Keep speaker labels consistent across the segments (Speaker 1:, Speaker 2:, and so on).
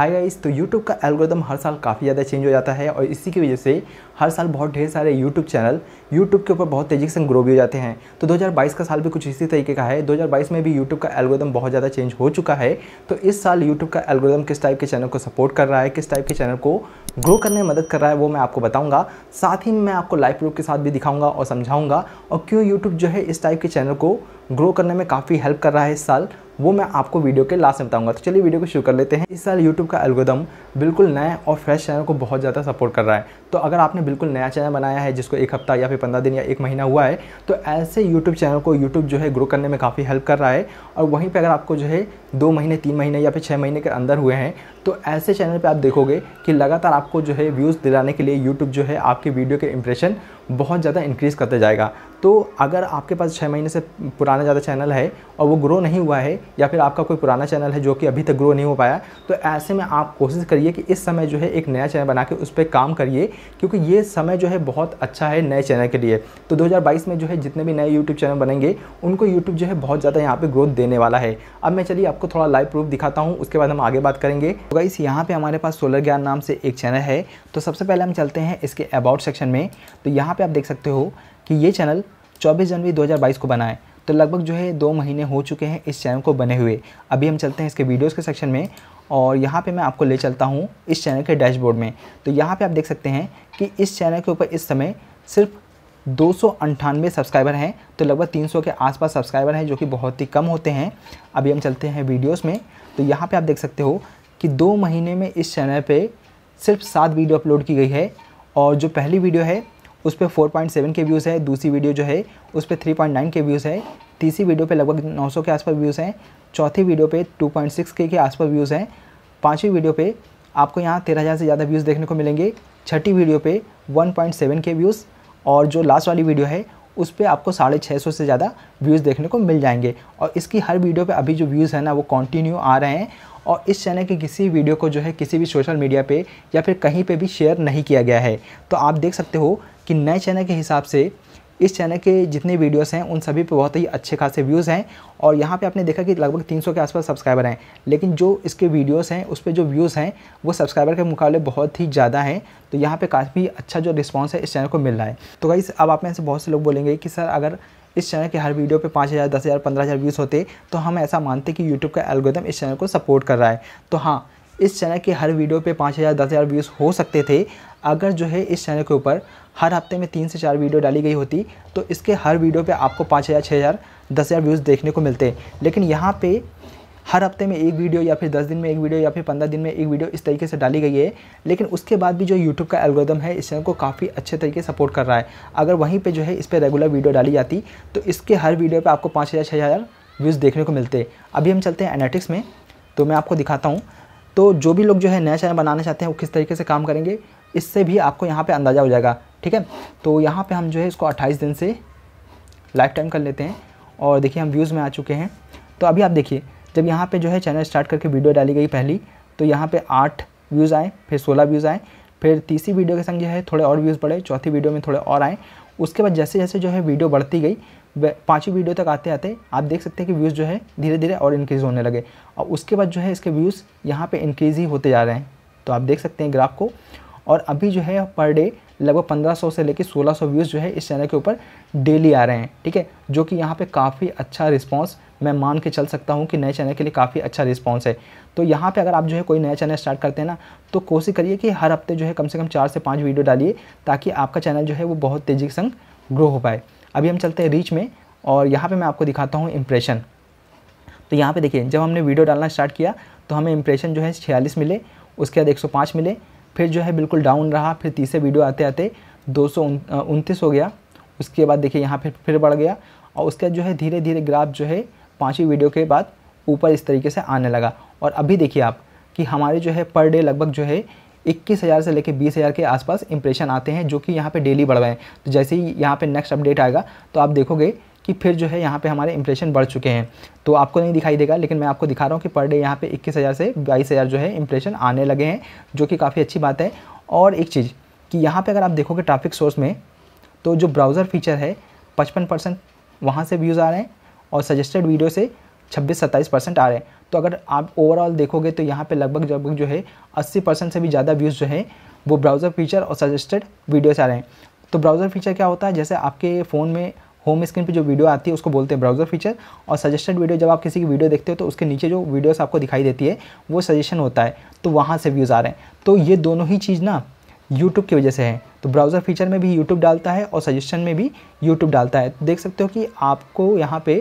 Speaker 1: high guys तो YouTube का algorithm हर साल काफ़ी ज़्यादा चेंज हो जाता है और इसी की वजह से हर साल बहुत ढेर सारे यूट्यूब चैनल यूट्यूब के ऊपर बहुत तेज़ी से ग्रो भी हो जाते हैं तो 2022 का साल भी कुछ इसी तरीके का है 2022 में भी यूट्यूब का एल्गोदम बहुत ज़्यादा चेंज हो चुका है तो इस साल यूट्यूब का एल्गोदम किस टाइप के चैनल को सपोर्ट कर रहा है किस टाइप के चैनल को ग्रो करने में मदद कर रहा है वो मैं आपको बताऊँगा साथ ही मैं आपको लाइव प्रूफ के साथ भी दिखाऊँगा और समझाऊँगा और क्यों यूट्यूब जो है इस टाइप के चैनल को ग्रो करने में काफ़ी हेल्प कर रहा है इस साल वो मैं आपको वीडियो के लास्ट में बताऊंगा तो चलिए वीडियो को शुरू कर लेते हैं इस साल यूट्यूब का एल्गोदम बिल्कुल नए और फ्रेश चैनल को बहुत ज़्यादा सपोर्ट कर रहा है तो अगर आपने बिल्कुल नया चैनल बनाया है जिसको एक हफ्ता या फिर पंद्रह दिन या एक महीना हुआ है तो ऐसे यूट्यूब चैनल को यूट्यूब जो है ग्रो करने में काफ़ी हेल्प कर रहा है और वहीं पर अगर आपको जो है दो महीने तीन महीने या फिर छः महीने के अंदर हुए हैं तो ऐसे चैनल पर आप देखोगे कि लगातार आपको जो है व्यूज़ दिलाने के लिए यूट्यूब जो है आपकी वीडियो के इंप्रेशन बहुत ज़्यादा इंक्रीज़ करते जाएगा तो अगर आपके पास छः महीने से पुराना ज़्यादा चैनल है और वो ग्रो नहीं हुआ है या फिर आपका कोई पुराना चैनल है जो कि अभी तक ग्रो नहीं हो पाया तो ऐसे में आप कोशिश करिए कि इस समय जो है एक नया चैनल बना के उस पर काम करिए क्योंकि ये समय जो है बहुत अच्छा है नए चैनल के लिए तो 2022 में जो है जितने भी नए यूट्यूब चैनल बनेंगे उनको यूट्यूब जो है बहुत ज़्यादा यहाँ पर ग्रोथ देने वाला है अब मैं चलिए आपको थोड़ा लाइव प्रूफ दिखाता हूँ उसके बाद हम आगे बात करेंगे तो यहाँ पर हमारे पास सोलर ज्ञान नाम से एक चैनल है तो सबसे पहले हम चलते हैं इसके अबाउट सेक्शन में तो यहाँ पर आप देख सकते हो कि ये चैनल 24 जनवरी 2022 को बनाए तो लगभग जो है दो महीने हो चुके हैं इस चैनल को बने हुए अभी हम चलते हैं इसके वीडियोस के सेक्शन में और यहाँ पे मैं आपको ले चलता हूँ इस चैनल के डैशबोर्ड में तो यहाँ पे आप देख सकते हैं कि इस चैनल के ऊपर इस समय सिर्फ दो सब्सक्राइबर हैं तो लगभग तीन के आसपास सब्सक्राइबर हैं जो कि बहुत ही कम होते हैं अभी हम चलते हैं वीडियोज़ में तो यहाँ पर आप देख सकते हो कि दो महीने में इस चैनल पर सिर्फ सात वीडियो अपलोड की गई है और जो पहली वीडियो है उस पर four point seven K views है दूसरी वीडियो जो है उस पर three point nine K views है तीसरी वीडियो पे लगभग नौ सौ के आसपास व्यूज़ हैं चौथी वीडियो पे टू पॉइंट सिक्स के के आसपास व्यूज़ हैं पाँचवीं वीडियो पे आपको यहाँ तेरह हज़ार से ज़्यादा व्यूज़ देखने को मिलेंगे छठी वीडियो पे one point seven K views और जो लास्ट वाली वीडियो है उस पर आपको साढ़े छः सौ से ज़्यादा व्यूज़ देखने को मिल जाएंगे और इसकी हर वीडियो पे अभी जो व्यूज़ है ना वो कंटिन्यू आ रहे हैं और इस चैनल की किसी वीडियो को जो है किसी भी सोशल मीडिया पे या फिर कहीं पे भी शेयर नहीं किया गया है तो आप देख सकते हो कि नए चैनल के हिसाब से इस चैनल के जितने वीडियोस हैं उन सभी पे बहुत ही अच्छे खासे व्यूज़ हैं और यहाँ पे आपने देखा कि लगभग 300 के आसपास सब्सक्राइबर हैं लेकिन जो इसके वीडियोस हैं उस पर जो व्यूज़ हैं वो सब्सक्राइबर के मुकाबले बहुत ही ज़्यादा हैं तो यहाँ पे काफ़ी अच्छा जो रिस्पॉन्स है इस चैनल को मिल रहा है तो वही अब आप में से बहुत से लोग बोलेंगे कि सर अगर इस चैनल के हर वीडियो पे पाँच हज़ार दस हज़ार पंद्रह हज़ार व्यूज़ होते तो हम ऐसा मानते कि यूट्यूब का एल्गोदम इस चैनल को सपोर्ट कर रहा है तो हाँ इस चैनल के हर वीडियो पे पाँच हज़ार दस हज़ार व्यूज़ हो सकते थे अगर जो है इस चैनल के ऊपर हर हफ्ते में तीन से चार वीडियो डाली गई होती तो इसके हर वीडियो पे आपको पाँच हज़ार छः हज़ार दस हज़ार व्यूज़ देखने को मिलते लेकिन यहाँ पे हर हफ्ते में एक वीडियो या फिर दस दिन में एक वीडियो या फिर पंद्रह दिन में एक वीडियो इस तरीके से डाली गई है लेकिन उसके बाद भी जो यूट्यूब का एल्गोदम है इस चैनल को काफ़ी अच्छे तरीके से सपोर्ट कर रहा है अगर वहीं पे जो है इस पर रेगुलर वीडियो डाली जाती तो इसके हर वीडियो पर आपको पाँच हज़ार छः हज़ार व्यूज़ देखने को मिलते अभी हम चलते हैं एनेटिक्स में तो मैं आपको दिखाता हूँ तो जो भी लोग जो है नया चैनल बनाना चाहते हैं वो किस तरीके से काम करेंगे इससे भी आपको यहाँ पे अंदाज़ा हो जाएगा ठीक है तो यहाँ पे हम जो है इसको 28 दिन से लाइफ टाइम कर लेते हैं और देखिए हम व्यूज़ में आ चुके हैं तो अभी आप देखिए जब यहाँ पे जो है चैनल स्टार्ट करके वीडियो डाली गई पहली तो यहाँ पे आठ व्यूज़ आए फिर सोलह व्यूज़ आए फिर तीसरी वीडियो के संग जो है थोड़े और व्यूज़ बढ़े चौथी वीडियो में थोड़े और आए उसके बाद जैसे जैसे जो है वीडियो बढ़ती गई पाँचवीं वीडियो तक आते आते आप देख सकते हैं कि व्यूज़ जो है धीरे धीरे और इंक्रीज़ होने लगे और उसके बाद जो है इसके व्यूज़ यहाँ पे इंक्रीज़ ही होते जा रहे हैं तो आप देख सकते हैं ग्राफ को और अभी जो है पर डे लगभग 1500 से लेकर 1600 व्यूज़ जो है इस चैनल के ऊपर डेली आ रहे हैं ठीक है जो कि यहाँ पे काफ़ी अच्छा रिस्पांस मैं मान के चल सकता हूँ कि नए चैनल के लिए काफ़ी अच्छा रिस्पांस है तो यहाँ पे अगर आप जो है कोई नया चैनल स्टार्ट करते हैं ना तो कोशिश करिए कि हर हफ्ते जो है कम से कम चार से पाँच वीडियो डालिए ताकि आपका चैनल जो है वो बहुत तेज़ी के संग ग्रो हो पाए अभी हम चलते हैं रीच में और यहाँ पे मैं आपको दिखाता हूँ इम्प्रेशन तो यहाँ पे देखिए जब हमने वीडियो डालना स्टार्ट किया तो हमें इम्प्रेशन जो है छियालीस मिले उसके बाद एक मिले फिर जो है बिल्कुल डाउन रहा फिर तीसरे वीडियो आते आते दो हो गया उसके बाद देखिए यहाँ फिर फिर बढ़ गया और उसके बाद जो है धीरे धीरे ग्राफ जो है पाँचवीं वीडियो के बाद ऊपर इस तरीके से आने लगा और अभी देखिए आप कि हमारे जो है पर डे लगभग जो है इक्कीस हज़ार से लेकर बीस हज़ार के आसपास इंप्रेशन आते हैं जो कि यहाँ पे डेली बढ़ रहे हैं तो जैसे ही यहाँ पे नेक्स्ट अपडेट आएगा तो आप देखोगे कि फिर जो है यहाँ पे हमारे इंप्रेशन बढ़ चुके हैं तो आपको नहीं दिखाई देगा लेकिन मैं आपको दिखा रहा हूँ कि पर डे यहाँ पे इक्कीस हज़ार से बाईस हज़ार जो है इंप्रेशन आने लगे हैं जो कि काफ़ी अच्छी बात है और एक चीज़ कि यहाँ पर अगर आप देखोगे ट्रैफिक सोर्स में तो जो ब्राउज़र फीचर है पचपन परसेंट वहाँ से व्यूज़ आ रहे हैं और सजेस्टेड वीडियो से छब्बीस सत्ताईस परसेंट आ रहे हैं तो अगर आप ओवरऑल देखोगे तो यहाँ पे लगभग लगभग जो है अस्सी परसेंट से भी ज़्यादा व्यूज़ जो है वो ब्राउज़र फीचर और सजेस्टेड वीडियोस आ रहे हैं तो ब्राउज़र फीचर क्या होता है जैसे आपके फ़ोन में होम स्क्रीन पे जो वीडियो आती है उसको बोलते हैं ब्राउज़र फीचर और सजेस्टेड वीडियो जब आप किसी की वीडियो देखते हो तो उसके नीचे जो वीडियोस आपको दिखाई देती है वो सजेशन होता है तो वहाँ से व्यूज़ आ रहे हैं तो ये दोनों ही चीज़ ना यूट्यूब की वजह से है तो ब्राउज़र फीचर में भी यूट्यूब डालता है और सजेशन में भी यूट्यूब डालता है देख सकते हो कि आपको यहाँ पर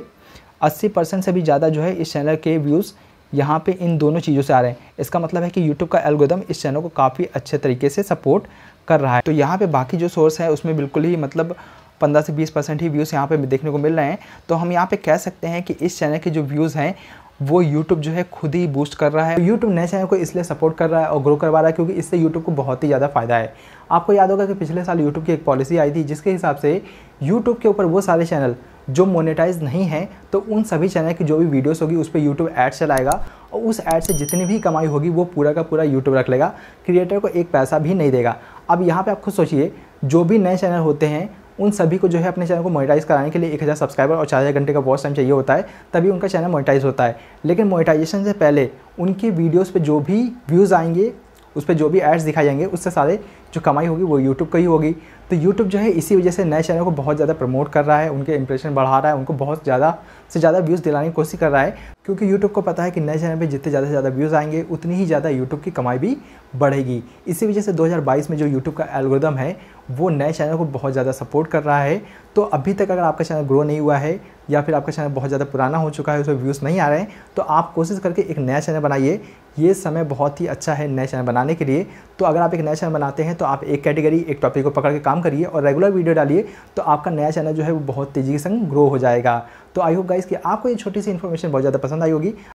Speaker 1: 80 परसेंट से भी ज़्यादा जो है इस चैनल के व्यूज़ यहाँ पे इन दोनों चीज़ों से आ रहे हैं इसका मतलब है कि YouTube का एल्गोदम इस चैनल को काफ़ी अच्छे तरीके से सपोर्ट कर रहा है तो यहाँ पे बाकी जो सोर्स है उसमें बिल्कुल ही मतलब पंद्रह से बीस परसेंट ही व्यूज़ यहाँ पे देखने को मिल रहे हैं तो हम यहाँ पे कह सकते हैं कि इस चैनल के जो व्यूज़ हैं वो YouTube जो है खुद ही बूस्ट कर रहा है तो YouTube नए चैनल को इसलिए सपोर्ट कर रहा है और ग्रो करवा रहा है क्योंकि इससे YouTube को बहुत ही ज़्यादा फ़ायदा है आपको याद होगा कि पिछले साल YouTube की एक पॉलिसी आई थी जिसके हिसाब से YouTube के ऊपर वो सारे चैनल जो मोनेटाइज नहीं है तो उन सभी चैनल की जो भी वीडियोस होगी उस पर यूट्यूब ऐड चलाएगा और उस ऐड से जितनी भी कमाई होगी वो पूरा का पूरा यूट्यूब रख लेगा क्रिएटर को एक पैसा भी नहीं देगा अब यहाँ पर आप खुद सोचिए जो भी नए चैनल होते हैं उन सभी को जो है अपने चैनल को मोनेटाइज कराने के लिए एक हज़ार सब्सक्राइबर और चार हज़ार घंटे का बहुत टाइम चाहिए होता है तभी उनका चैनल मोनेटाइज होता है लेकिन मोनेटाइजेशन से पहले उनके वीडियोज़ पर जो भी व्यूज़ आएंगे उस पर जो भी एड्स दिखाई जाएंगे उससे सारे जो कमाई होगी वो यूट्यूब का ही होगी तो यूट्यूब जो है इसी वजह से नए चैनल को बहुत ज़्यादा प्रमोट कर रहा है उनके इंप्रेशन बढ़ा रहा है उनको बहुत ज़्यादा से ज़्यादा व्यूज़ दिलाने की कोशिश कर रहा है क्योंकि YouTube को पता है कि नए चैनल पे जितने ज़्यादा से ज़्यादा व्यूज़ आएंगे उतनी ही ज़्यादा YouTube की कमाई भी बढ़ेगी इसी वजह से 2022 में जो यूट्यूब का एल्गोरिदम है वो नए चैनल को बहुत ज़्यादा सपोर्ट कर रहा है तो अभी तक अगर आपका चैनल ग्रो नहीं हुआ है या फिर आपका चैनल बहुत ज़्यादा पुराना हो चुका है उसमें व्यूज़ नहीं आ रहे हैं तो आप कोशिश करके एक नया चैनल बनाइए ये समय बहुत ही अच्छा है नए चैनल बनाने के लिए तो अगर आप एक नया चैनल बनाते हैं तो आप एक कैटेगरी एक टॉपिक को पकड़ के काम काम करिए और रेगुलर वीडियो डालिए तो आपका नया चैनल जो है वो बहुत तेज़ी के संग ग्रो हो जाएगा तो आई होप गाइस कि आपको ये छोटी सी इन्फॉर्मेशन बहुत ज़्यादा पसंद आई होगी